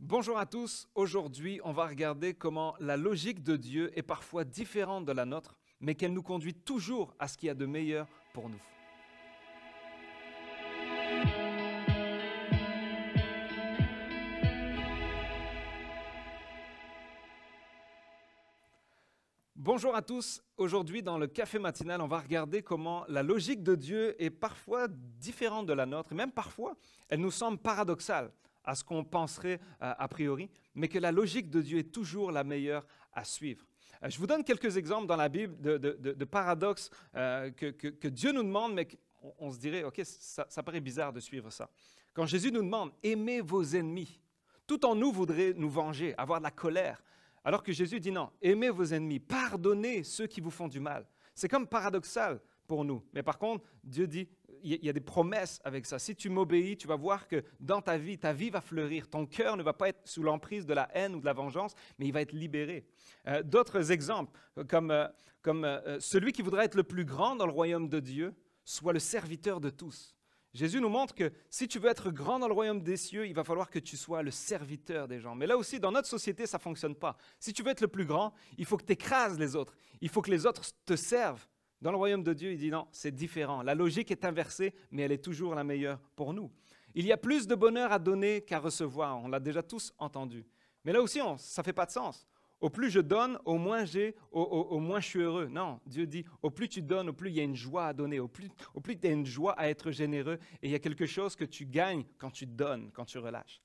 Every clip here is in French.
Bonjour à tous, aujourd'hui on va regarder comment la logique de Dieu est parfois différente de la nôtre, mais qu'elle nous conduit toujours à ce qu'il y a de meilleur pour nous. Bonjour à tous, aujourd'hui dans le café matinal on va regarder comment la logique de Dieu est parfois différente de la nôtre, et même parfois elle nous semble paradoxale à ce qu'on penserait euh, a priori, mais que la logique de Dieu est toujours la meilleure à suivre. Euh, je vous donne quelques exemples dans la Bible de, de, paradoxes euh, que, Dieu nous demande, mais on, se dirait, OK, ça, ça, paraît bizarre de suivre ça. Quand Jésus nous demande, aimez vos ennemis, tout en nous voudrait nous venger, avoir de la colère, alors que Jésus dit non, aimez vos ennemis, pardonnez ceux qui vous font du mal. C'est comme paradoxal pour nous. Mais par contre, Dieu dit, il y a des promesses avec ça. Si tu m'obéis, tu vas voir que dans ta vie, ta vie va fleurir. Ton cœur ne va pas être sous l'emprise de la haine ou de la vengeance, mais il va être libéré. Euh, d'autres exemples, comme, euh, comme euh, celui qui voudra être le plus grand dans le royaume de Dieu, soit le serviteur de tous. Jésus nous montre que si tu veux être grand dans le royaume des cieux, il va falloir que tu sois le serviteur des gens. Mais là aussi, dans notre société, ça fonctionne pas. Si tu veux être le plus grand, il faut que tu écrases les autres. Il faut que les autres te servent. Dans le royaume de Dieu, il dit non, c'est différent. La logique est inversée, mais elle est toujours la meilleure pour nous. Il y a plus de bonheur à donner qu'à recevoir, on l'a déjà tous entendu. Mais là aussi, ça ne fait pas de sens. Au plus je donne, au moins j'ai, au, moins je suis heureux. Non, Dieu dit, au plus tu donnes, au plus il y a une joie à donner, au plus, au plus tu as une joie à être généreux, et il y a quelque chose que tu gagnes quand tu donnes, quand tu relâches.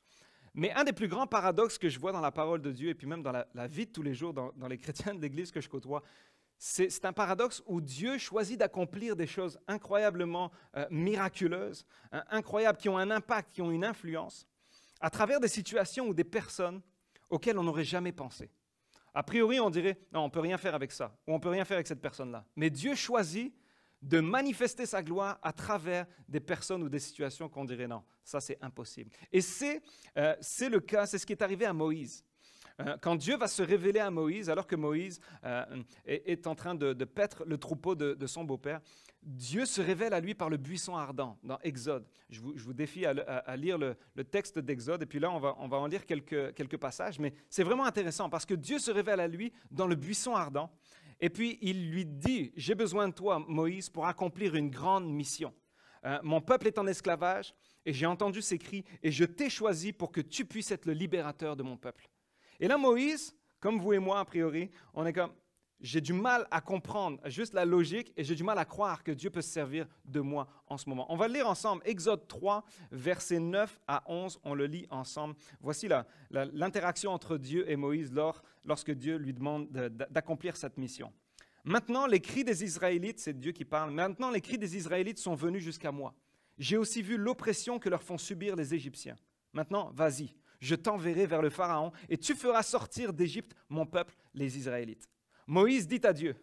Mais un des plus grands paradoxes que je vois dans la parole de Dieu, et puis même dans la, vie de tous les jours, dans, dans les chrétiens de l'Église que je côtoie, c'est un paradoxe où Dieu choisit d'accomplir des choses incroyablement euh, miraculeuses, hein, incroyables, qui ont un impact, qui ont une influence, à travers des situations ou des personnes auxquelles on n'aurait jamais pensé. A priori, on dirait, non, on ne peut rien faire avec ça, ou on ne peut rien faire avec cette personne-là. Mais Dieu choisit de manifester sa gloire à travers des personnes ou des situations qu'on dirait, non, ça c'est impossible. Et c'est euh, le cas, c'est ce qui est arrivé à Moïse. Euh, quand Dieu va se révéler à Moïse, alors que Moïse euh, est, en train de, paître le troupeau de, son beau-père, Dieu se révèle à lui par le buisson ardent dans Exode. Je vous, défie à, lire le, texte d'Exode, et puis là, on va, en lire quelques, passages, mais c'est vraiment intéressant parce que Dieu se révèle à lui dans le buisson ardent, et puis il lui dit, j'ai besoin de toi, Moïse, pour accomplir une grande mission. Euh, mon peuple est en esclavage, et j'ai entendu ses cris, et je t'ai choisi pour que tu puisses être le libérateur de mon peuple. Et là, Moïse, comme vous et moi, a priori, on est comme, j'ai du mal à comprendre juste la logique et j'ai du mal à croire que Dieu peut se servir de moi en ce moment. On va lire ensemble. Exode 3, versets 9 à 11, on le lit ensemble. Voici l'interaction entre Dieu et Moïse lors, lorsque Dieu lui demande d'accomplir cette mission. Maintenant, les cris des Israélites, c'est Dieu qui parle, maintenant les cris des Israélites sont venus jusqu'à moi. J'ai aussi vu l'oppression que leur font subir les Égyptiens. Maintenant, vas-y, je t'enverrai vers le Pharaon, et tu feras sortir d'Égypte mon peuple, les Israélites. Moïse dit à Dieu,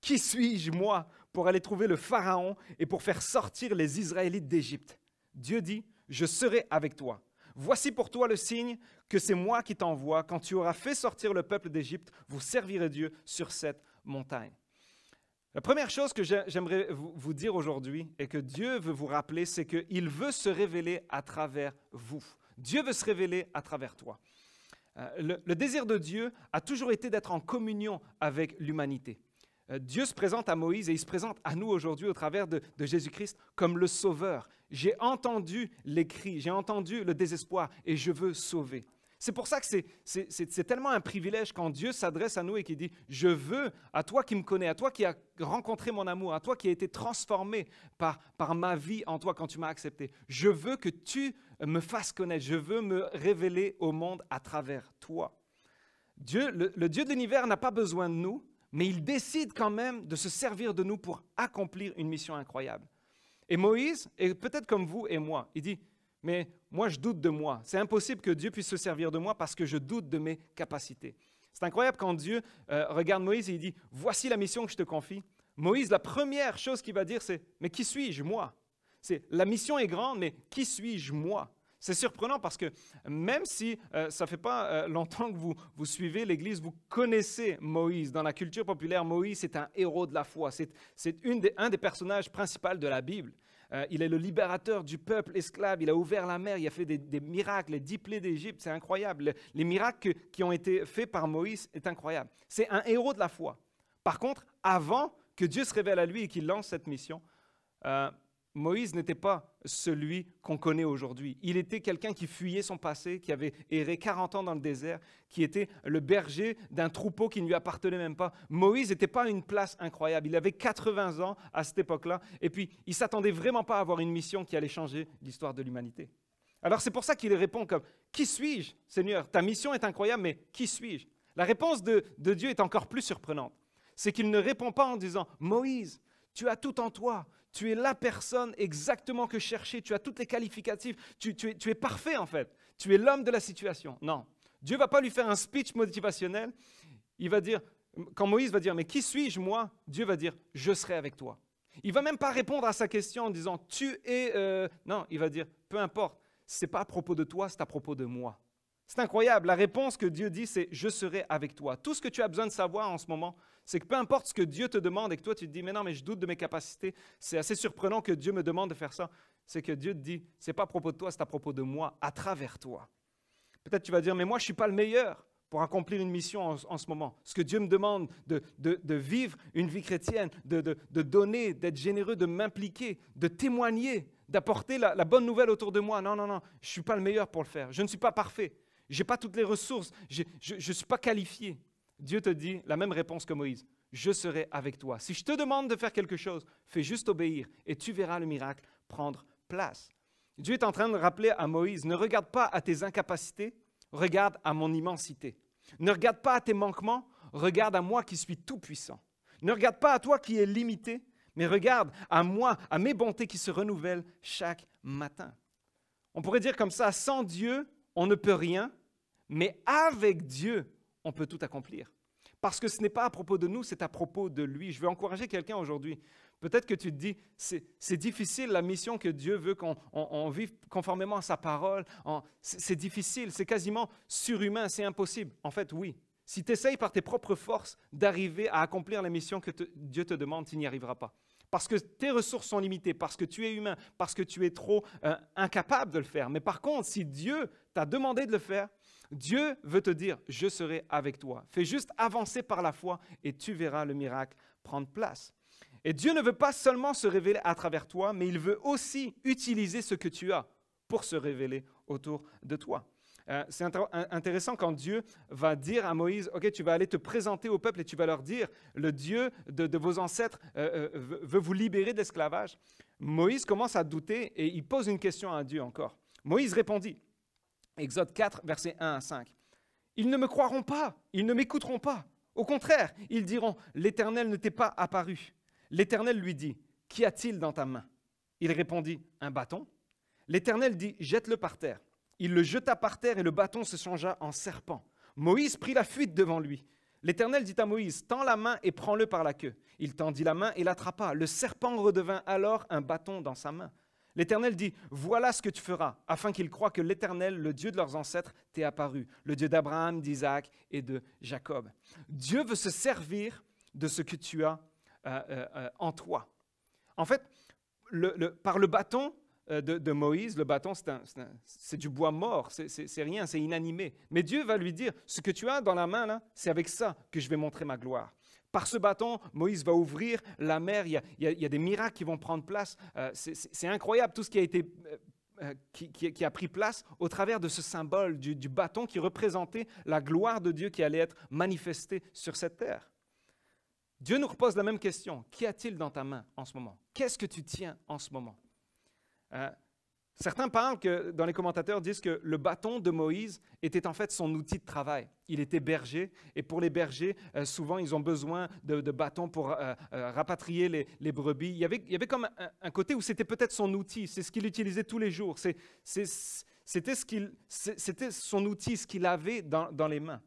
Qui suis-je, moi, pour aller trouver le Pharaon et pour faire sortir les Israélites d'Égypte Dieu dit, Je serai avec toi. Voici pour toi le signe que c'est moi qui t'envoie. Quand tu auras fait sortir le peuple d'Égypte, vous servirez Dieu sur cette montagne. La première chose que j'aimerais vous dire aujourd'hui et que Dieu veut vous rappeler, c'est qu'il veut se révéler à travers vous. Dieu veut se révéler à travers toi. Euh, le, désir de Dieu a toujours été d'être en communion avec l'humanité. Euh, Dieu se présente à Moïse et il se présente à nous aujourd'hui au travers de, Jésus-Christ comme le Sauveur. J'ai entendu les cris, j'ai entendu le désespoir et je veux sauver. C'est pour ça que c'est tellement un privilège quand Dieu s'adresse à nous et qui dit, je veux, à toi qui me connais, à toi qui as rencontré mon amour, à toi qui as été transformé par, par ma vie en toi quand tu m'as accepté, je veux que tu me fasse connaître, je veux me révéler au monde à travers toi. Dieu, le, Dieu de l'univers n'a pas besoin de nous, mais il décide quand même de se servir de nous pour accomplir une mission incroyable. Et Moïse est peut-être comme vous et moi. Il dit, mais moi je doute de moi. C'est impossible que Dieu puisse se servir de moi parce que je doute de mes capacités. C'est incroyable quand Dieu euh, regarde Moïse et il dit, voici la mission que je te confie. Moïse, la première chose qu'il va dire, c'est, mais qui suis-je, moi la mission est grande, mais qui suis-je moi c'est surprenant parce que même si euh, ça ne fait pas euh, longtemps que vous, vous suivez l'Église, vous connaissez Moïse. Dans la culture populaire, Moïse est un héros de la foi. C'est, un des personnages principaux de la Bible. Euh, il est le libérateur du peuple esclave. Il a ouvert la mer. Il a fait des, miracles. Les dix plaies d'Égypte, c'est incroyable. les miracles qui ont été faits par Moïse est incroyable. C'est un héros de la foi. Par contre, avant que Dieu se révèle à lui et qu'il lance cette mission, Moïse n'était pas celui qu'on connaît aujourd'hui. Il était quelqu'un qui fuyait son passé, qui avait erré 40 ans dans le désert, qui était le berger d'un troupeau qui ne lui appartenait même pas. Moïse n'était pas une place incroyable. Il avait 80 ans à cette époque-là. Et puis, il s'attendait vraiment pas à avoir une mission qui allait changer l'histoire de l'humanité. Alors, c'est pour ça qu'il répond comme Qui suis-je, Seigneur Ta mission est incroyable, mais qui suis-je La réponse de, de Dieu est encore plus surprenante. C'est qu'il ne répond pas en disant Moïse, tu as tout en toi, tu es la personne exactement que chercher. Tu as toutes les qualificatifs. Tu, es, parfait en fait. Tu es l'homme de la situation. Non. Dieu va pas lui faire un speech motivationnel. Il va dire, quand Moïse va dire, mais qui suis-je moi Dieu va dire, je serai avec toi. Il va même pas répondre à sa question en disant, tu es... Euh, non, il va dire, peu importe, c'est pas à propos de toi, c'est à propos de moi. C'est incroyable, la réponse que Dieu dit, c'est, je serai avec toi. Tout ce que tu as besoin de savoir en ce moment, c'est que peu importe ce que Dieu te demande et que toi tu te dis, mais non, mais je doute de mes capacités, c'est assez surprenant que Dieu me demande de faire ça. C'est que Dieu te dit, c'est pas à propos de toi, c'est à propos de moi, à travers toi. Peut-être tu vas dire, mais moi je suis pas le meilleur pour accomplir une mission en, ce moment. Ce que Dieu me demande de, vivre une vie chrétienne, de, donner, d'être généreux, de m'impliquer, de témoigner, d'apporter la, la bonne nouvelle autour de moi. Non, non, non, je suis pas le meilleur pour le faire. Je ne suis pas parfait. Je n'ai pas toutes les ressources. Je ne suis pas qualifié. Dieu te dit la même réponse que Moïse. Je serai avec toi. Si je te demande de faire quelque chose, fais juste obéir et tu verras le miracle prendre place. Dieu est en train de rappeler à Moïse, ne regarde pas à tes incapacités, regarde à mon immensité. Ne regarde pas à tes manquements, regarde à moi qui suis tout-puissant. Ne regarde pas à toi qui es limité, mais regarde à moi, à mes bontés qui se renouvellent chaque matin. On pourrait dire comme ça, sans Dieu, on ne peut rien, mais avec Dieu, on peut tout accomplir. Parce que ce n'est pas à propos de nous, c'est à propos de lui. Je veux encourager quelqu'un aujourd'hui. Peut-être que tu te dis, c'est difficile la mission que Dieu veut qu'on vive conformément à sa parole. C'est difficile, c'est quasiment surhumain, c'est impossible. En fait, oui. Si tu essayes par tes propres forces d'arriver à accomplir la mission que Dieu te demande, tu n'y arriveras pas. Parce que tes ressources sont limitées, parce que tu es humain, parce que tu es trop euh, incapable de le faire. Mais par contre, si Dieu t'a demandé de le faire, Dieu veut te dire, je serai avec toi. Fais juste avancer par la foi et tu verras le miracle prendre place. Et Dieu ne veut pas seulement se révéler à travers toi, mais il veut aussi utiliser ce que tu as pour se révéler autour de toi. Euh, c'est intéressant quand Dieu va dire à Moïse, OK, tu vas aller te présenter au peuple et tu vas leur dire, le Dieu de, vos ancêtres euh, euh, veut vous libérer d'esclavage. Moïse commence à douter et il pose une question à Dieu encore. Moïse répondit, Exode 4, versets 1 à 5. Ils ne me croiront pas, ils ne m'écouteront pas. Au contraire, ils diront, l'Éternel ne t'est pas apparu. L'Éternel lui dit, Qu'y a-t-il dans ta main Il répondit, Un bâton. L'Éternel dit, Jette-le par terre. Il le jeta par terre et le bâton se changea en serpent. Moïse prit la fuite devant lui. L'Éternel dit à Moïse, Tends la main et prends-le par la queue. Il tendit la main et l'attrapa. Le serpent redevint alors un bâton dans sa main. L'Éternel dit, voilà ce que tu feras, afin qu'ils croient que l'Éternel, le Dieu de leurs ancêtres, t'est apparu, le Dieu d'Abraham, d'Isaac et de Jacob. Dieu veut se servir de ce que tu as euh, euh, euh, en toi. En fait, par le bâton de, Moïse, le bâton, c'est du bois mort, c'est rien, c'est inanimé. Mais Dieu va lui dire, ce que tu as dans la main, c'est avec ça que je vais montrer ma gloire. Par ce bâton, Moïse va ouvrir la mer. Il y a, des miracles qui vont prendre place. Euh, c'est incroyable tout ce qui a été euh, euh, qui, a pris place au travers de ce symbole du, bâton qui représentait la gloire de Dieu qui allait être manifestée sur cette terre. Dieu nous repose la même question. Qu'y a-t-il dans ta main en ce moment Qu'est-ce que tu tiens en ce moment Certains parlent que, dans les commentateurs disent que le bâton de Moïse était en fait son outil de travail. Il était berger, et pour les bergers, euh, souvent, ils ont besoin de, bâtons pour euh, euh, rapatrier les, brebis. Il y avait, comme un, côté où c'était peut-être son outil, c'est ce qu'il utilisait tous les jours, c'est, c'était, son outil, ce qu'il avait dans, les mains.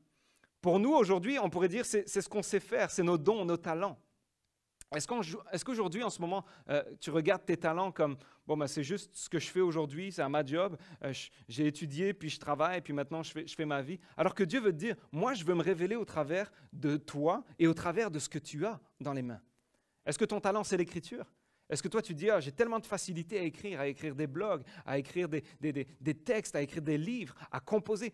Pour nous, aujourd'hui, on pourrait dire c'est, c'est ce qu'on sait faire, c'est nos dons, nos talents. Est-ce, est-ce qu'aujourd'hui, en ce moment, euh, tu regardes tes talents comme bon, ben, c'est juste ce que je fais aujourd'hui, c'est à ma job, euh, j'ai étudié, puis je travaille, puis maintenant je fais, je fais ma vie. Alors que Dieu veut te dire, moi, je veux me révéler au travers de toi et au travers de ce que tu as dans les mains. Est-ce que ton talent, c'est l'écriture est-ce que toi, tu dis, ah, j'ai tellement de facilité à écrire, à écrire des blogs, à écrire des, textes, à écrire des livres, à composer.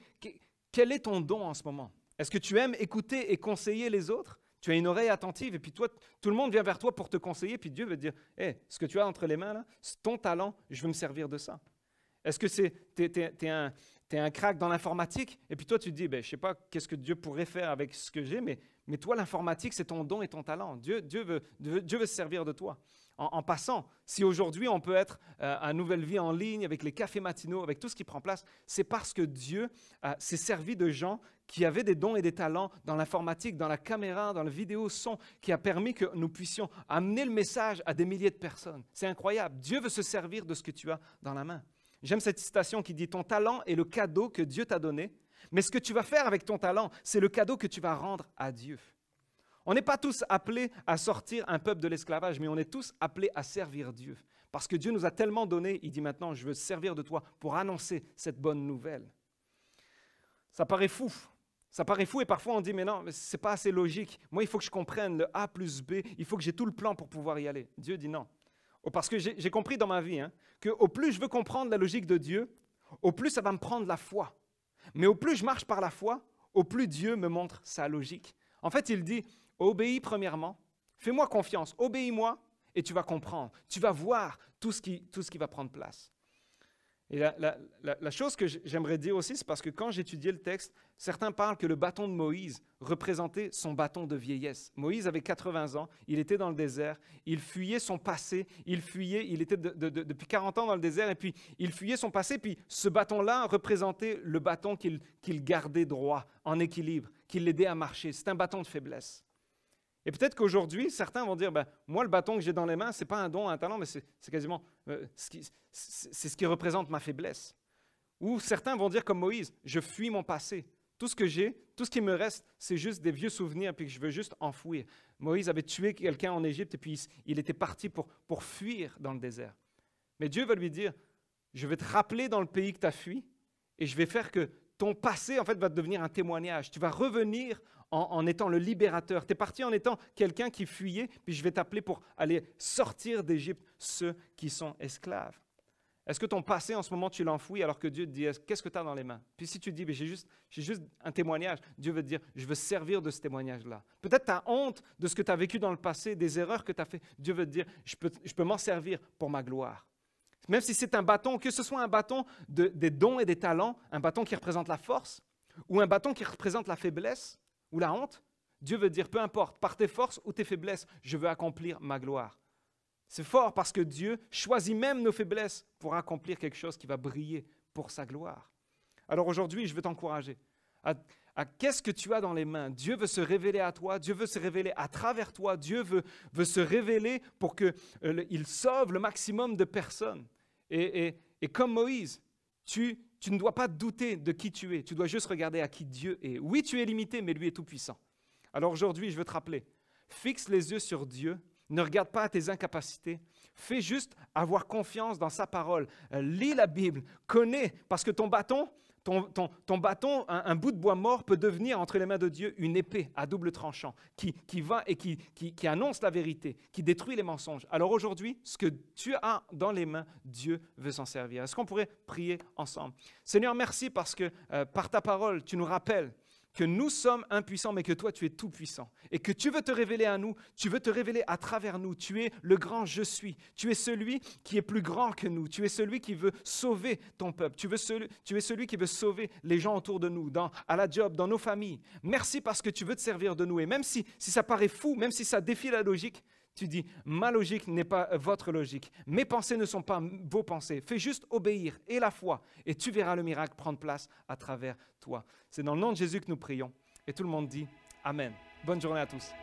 quel est ton don en ce moment Est-ce que tu aimes écouter et conseiller les autres tu as une oreille attentive, et puis toi, tout le monde vient vers toi pour te conseiller, puis Dieu veut dire, hé, ce que tu as entre les mains, là, c'est ton talent, je veux me servir de ça. Est-ce que c'est, t'es, un, t'es un crack dans l'informatique, et puis toi, tu te dis, ben, je sais pas qu'est-ce que Dieu pourrait faire avec ce que j'ai, mais, mais toi, l'informatique, c'est ton don et ton talent. Dieu, Dieu, veut, Dieu veut se servir de toi. En, passant, si aujourd'hui on peut être euh, à Nouvelle Vie en ligne avec les cafés matinaux, avec tout ce qui prend place, c'est parce que Dieu euh, s'est servi de gens qui avaient des dons et des talents dans l'informatique, dans la caméra, dans la vidéo son, qui a permis que nous puissions amener le message à des milliers de personnes. C'est incroyable. Dieu veut se servir de ce que tu as dans la main. J'aime cette citation qui dit, ton talent est le cadeau que Dieu t'a donné, mais ce que tu vas faire avec ton talent, c'est le cadeau que tu vas rendre à Dieu. On n'est pas tous appelés à sortir un peuple de l'esclavage, mais on est tous appelés à servir Dieu. Parce que Dieu nous a tellement donné, il dit maintenant, je veux servir de toi pour annoncer cette bonne nouvelle. Ça paraît fou. Ça paraît fou et parfois on dit, mais non, mais c'est pas assez logique. Moi, il faut que je comprenne le A plus B. Il faut que j'ai tout le plan pour pouvoir y aller. Dieu dit non. Oh, parce que j'ai compris dans ma vie hein, que au plus je veux comprendre la logique de Dieu, au plus ça va me prendre la foi. Mais au plus je marche par la foi, au plus Dieu me montre sa logique. En fait, il dit, obéis premièrement, fais-moi confiance, obéis-moi, et tu vas comprendre, tu vas voir tout ce qui, va prendre place. Et la, chose que j'aimerais dire aussi, c'est parce que quand j'étudiais le texte, certains parlent que le bâton de Moïse représentait son bâton de vieillesse. Moïse avait 80 ans, il était dans le désert, il fuyait son passé, il fuyait, il était depuis 40 ans dans le désert, et puis il fuyait son passé, puis ce bâton-là représentait le bâton qu'il gardait droit, en équilibre, qu'il l'aidait à marcher. C'est un bâton de faiblesse. Et peut-être qu'aujourd'hui, certains vont dire, ben, moi, le bâton que j'ai dans les mains, c'est pas un don, un talent, mais c'est quasiment euh, ce, qui, représente ma faiblesse. Ou certains vont dire comme Moïse, je fuis mon passé. Tout ce que j'ai, tout ce qui me reste, c'est juste des vieux souvenirs, puis que je veux juste enfouir. Moïse avait tué quelqu'un en Égypte, et puis il était parti pour, pour fuir dans le désert. Mais Dieu va lui dire, je vais te rappeler dans le pays que tu as fui, et je vais faire que ton passé, en fait, va devenir un témoignage. Tu vas revenir en, étant le libérateur. Tu es parti en étant quelqu'un qui fuyait, puis je vais t'appeler pour aller sortir d'Égypte ceux qui sont esclaves. Est-ce que ton passé, en ce moment, tu l'enfouis alors que Dieu te dit, qu'est-ce que tu as dans les mains Puis si tu dis, j'ai juste, juste un témoignage, Dieu veut te dire, je veux servir de ce témoignage-là. Peut-être tu as honte de ce que tu as vécu dans le passé, des erreurs que tu as faites. Dieu veut te dire, je peux, je peux m'en servir pour ma gloire. Même si c'est un bâton, que ce soit un bâton des dons et des talents, un bâton qui représente la force, ou un bâton qui représente la faiblesse ou la honte, Dieu veut dire, peu importe, par tes forces ou tes faiblesses, je veux accomplir ma gloire. C'est fort parce que Dieu choisit même nos faiblesses pour accomplir quelque chose qui va briller pour sa gloire. Alors aujourd'hui, je veux t'encourager à à qu'est-ce que tu as dans les mains. Dieu veut se révéler à toi, Dieu veut se révéler à travers toi, Dieu veut, se révéler pour qu'il euh, il sauve le maximum de personnes. Et, comme Moïse, tu, tu ne dois pas douter de qui tu es, tu dois juste regarder à qui Dieu est. Oui, tu es limité, mais lui est tout-puissant. Alors aujourd'hui, je veux te rappeler, fixe les yeux sur Dieu, ne regarde pas à tes incapacités, fais juste avoir confiance dans sa parole, euh, lis la Bible, connais, parce que ton bâton, ton, bâton, un, bout de bois mort peut devenir entre les mains de Dieu une épée à double tranchant qui, qui va et qui, qui, annonce la vérité, qui détruit les mensonges. Alors aujourd'hui, ce que tu as dans les mains, Dieu veut s'en servir. Est-ce qu'on pourrait prier ensemble Seigneur, merci parce que euh, par ta parole, tu nous rappelles que nous sommes impuissants, mais que toi, tu es tout puissant. Et que tu veux te révéler à nous, tu veux te révéler à travers nous. Tu es le grand je suis. Tu es celui qui est plus grand que nous. Tu es celui qui veut sauver ton peuple. Tu, veux tu es celui qui veut sauver les gens autour de nous, dans, à la job, dans nos familles. Merci parce que tu veux te servir de nous. Et même si, si ça paraît fou, même si ça défie la logique, tu dis, ma logique n'est pas euh, votre logique, mes pensées ne sont pas vos pensées. Fais juste obéir et la foi, et tu verras le miracle prendre place à travers toi. C'est dans le nom de Jésus que nous prions. Et tout le monde dit, Amen. Bonne journée à tous.